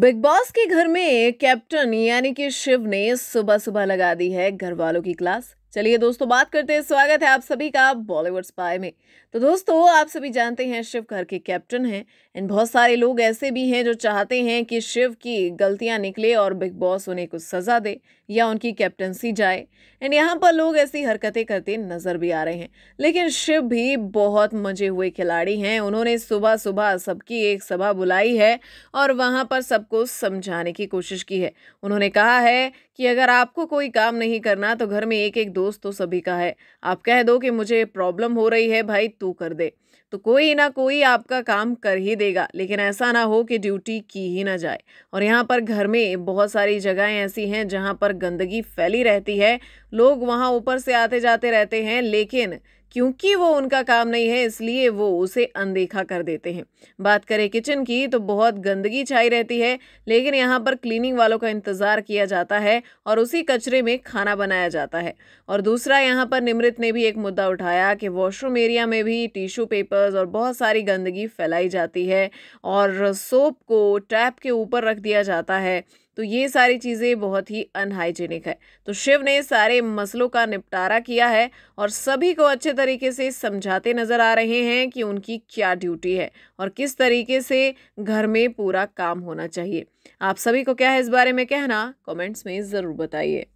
big boss के घर में कैप्टन यानी कि शिव ने सुबह सुबह लगा दी है घर वालों की क्लास चलिए दोस्तों बात करते हैं स्वागत है आप सभी का बॉलीवुड स्पाई में तो दोस्तों आप सभी जानते हैं शिव घर के कैप्टन हैं एंड बहुत सारे लोग ऐसे भी हैं जो चाहते हैं कि शिव की गलतियां निकले और बिग बॉस उन्हें कुछ सज़ा दे या उनकी कैप्टनसी जाए एंड यहाँ पर लोग ऐसी हरकतें करते नज़र भी आ रहे हैं लेकिन शिव भी बहुत मजे हुए खिलाड़ी हैं उन्होंने सुबह सुबह सबकी एक सभा बुलाई है और वहाँ पर सबको समझाने की कोशिश की है उन्होंने कहा है कि अगर आपको कोई काम नहीं करना तो घर में एक एक दो दोस्त तो सभी का है आप कह दो कि मुझे प्रॉब्लम हो रही है भाई तू कर दे तो कोई ना कोई आपका काम कर ही देगा लेकिन ऐसा ना हो कि ड्यूटी की ही ना जाए और यहाँ पर घर में बहुत सारी जगहें ऐसी हैं जहाँ पर गंदगी फैली रहती है लोग वहाँ ऊपर से आते जाते रहते हैं लेकिन क्योंकि वो उनका काम नहीं है इसलिए वो उसे अनदेखा कर देते हैं बात करें किचन की तो बहुत गंदगी छाई रहती है लेकिन यहाँ पर क्लीनिंग वालों का इंतज़ार किया जाता है और उसी कचरे में खाना बनाया जाता है और दूसरा यहाँ पर निमृत ने भी एक मुद्दा उठाया कि वॉशरूम एरिया में भी टिश्यू पेपर्स और बहुत सारी गंदगी फैलाई जाती है और सोप को टैप के ऊपर रख दिया जाता है तो ये सारी चीज़ें बहुत ही अनहाइजेनिक है तो शिव ने सारे मसलों का निपटारा किया है और सभी को अच्छे तरीके से समझाते नज़र आ रहे हैं कि उनकी क्या ड्यूटी है और किस तरीके से घर में पूरा काम होना चाहिए आप सभी को क्या है इस बारे में कहना कमेंट्स में ज़रूर बताइए